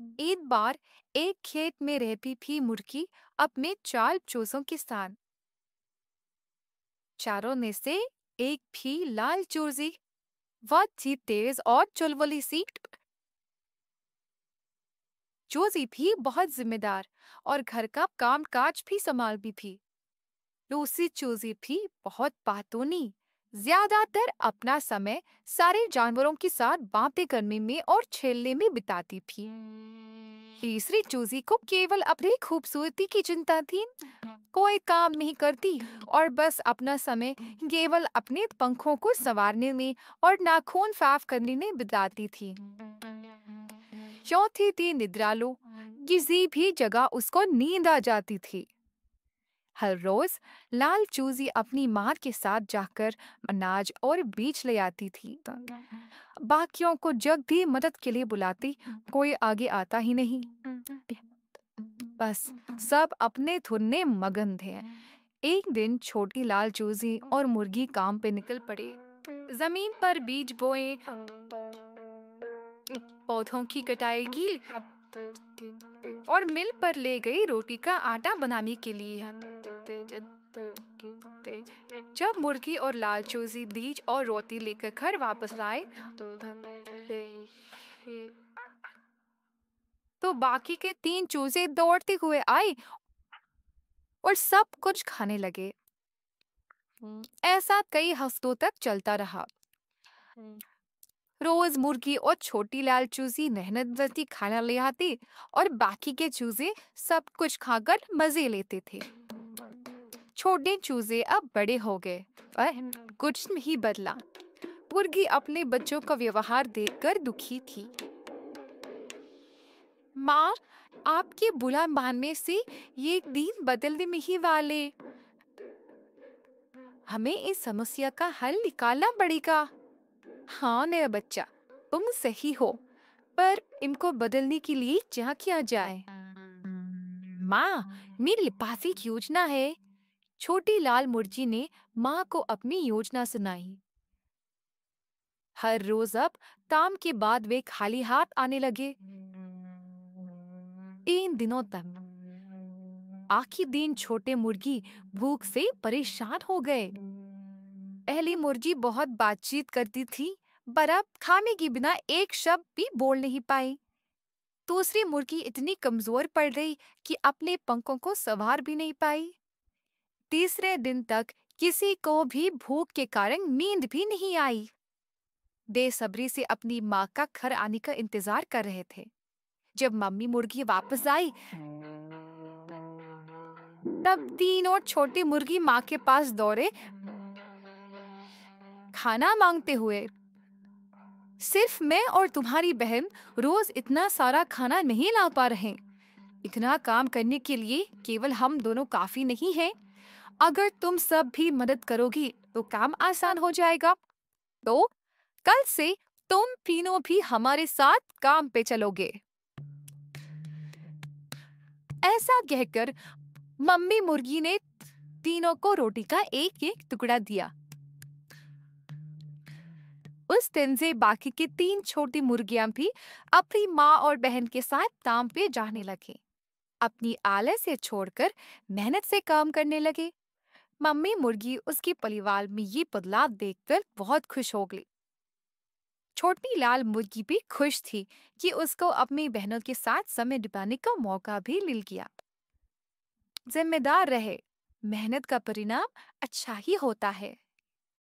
हम्म। एक बार एक खेत में रहती थी मुर्गी अपने चार चूसों के साथ चारों में से एक भी लाल चूर्जी वह थी तेज और चुलबुली सी चूजी भी बहुत जिम्मेदार और घर का काम काज भी संभाल भी थी लूसी तो चूजी भी बहुत पातूनी ज्यादातर अपना समय सारे जानवरों के साथ बातें करने में और छेलने में बिताती थी तीसरी चूजी को केवल अपनी खूबसूरती की चिंता थी कोई काम नहीं करती और बस अपना समय केवल अपने पंखों को संवारने में और नाखून साफ करने में बिताती थी चौथी थी निद्रालो किसी भी जगह उसको नींद आ जाती थी हर रोज लाल चूजी अपनी माँ के साथ जाकर अनाज और बीज ले आती थी तो हाँ। बाकियों को जग भी मदद के लिए बुलाती कोई आगे आता ही नहीं बस सब अपने धुन मगन थे एक दिन छोटी लाल चूजी और मुर्गी काम पे निकल पड़े जमीन पर बीज बोए पौधों की कटाई की और मिल पर ले गई रोटी का आटा बनाने के लिए तो तो जब मुर्गी और लाल चूजी बीज और रोटी लेकर घर वापस आए तो बाकी के तीन चूजे दौड़ते हुए आए और सब कुछ खाने लगे ऐसा कई हफ्तों तक चलता रहा रोज मुर्गी और छोटी लाल चूजी मेहनत खाना ले आती और बाकी के चूजे सब कुछ खाकर मजे लेते थे छोटे चूजे अब बड़े हो गए पर हम्म। कुछ नहीं बदला पुर्गी अपने बच्चों का व्यवहार देखकर दुखी थी माँ आपके बुला मानने से ये दिन बदलने में ही वाले हमें इस समस्या का हल निकालना पड़ेगा हाँ मेरा बच्चा तुम सही हो पर इनको बदलने के लिए क्या किया जाए माँ मेरी पास एक योजना है छोटी लाल मुर्गी ने माँ को अपनी योजना सुनाई हर रोज अब काम के बाद वे खाली हाथ आने लगे तीन दिनों तक आखिर दिन छोटे मुर्गी भूख से परेशान हो गए पहली मुर्गी बहुत बातचीत करती थी पर अब खाने के बिना एक शब्द भी बोल नहीं पाई दूसरी मुर्गी इतनी कमजोर पड़ रही कि अपने पंखों को सवार भी नहीं पाई तीसरे दिन तक किसी को भी भूख के कारण नींद भी नहीं आई बेसब्री से अपनी माँ का घर आने का इंतजार कर रहे थे जब मम्मी मुर्गी वापस आई तब तीन और छोटी मुर्गी माँ के पास दौड़े खाना मांगते हुए सिर्फ मैं और तुम्हारी बहन रोज इतना सारा खाना नहीं ला पा रहे इतना काम करने के लिए केवल हम दोनों काफी नहीं हैं। अगर तुम सब भी मदद करोगी तो काम आसान हो जाएगा तो कल से तुम तीनों भी हमारे साथ काम पे चलोगे ऐसा कहकर मम्मी मुर्गी ने तीनों को रोटी का एक एक टुकड़ा दिया उस दिन से बाकी की तीन छोटी मुर्गियां भी अपनी माँ और बहन के साथ काम पे जाने लगे अपनी आलस से छोड़कर मेहनत से काम करने लगे मम्मी मुर्गी उसके परिवार में ये बदलाव देखकर बहुत खुश हो गई छोटी लाल मुर्गी भी खुश थी कि उसको अपनी बहनों के साथ समय बिताने का मौका भी मिल गया जिम्मेदार रहे मेहनत का परिणाम अच्छा ही होता है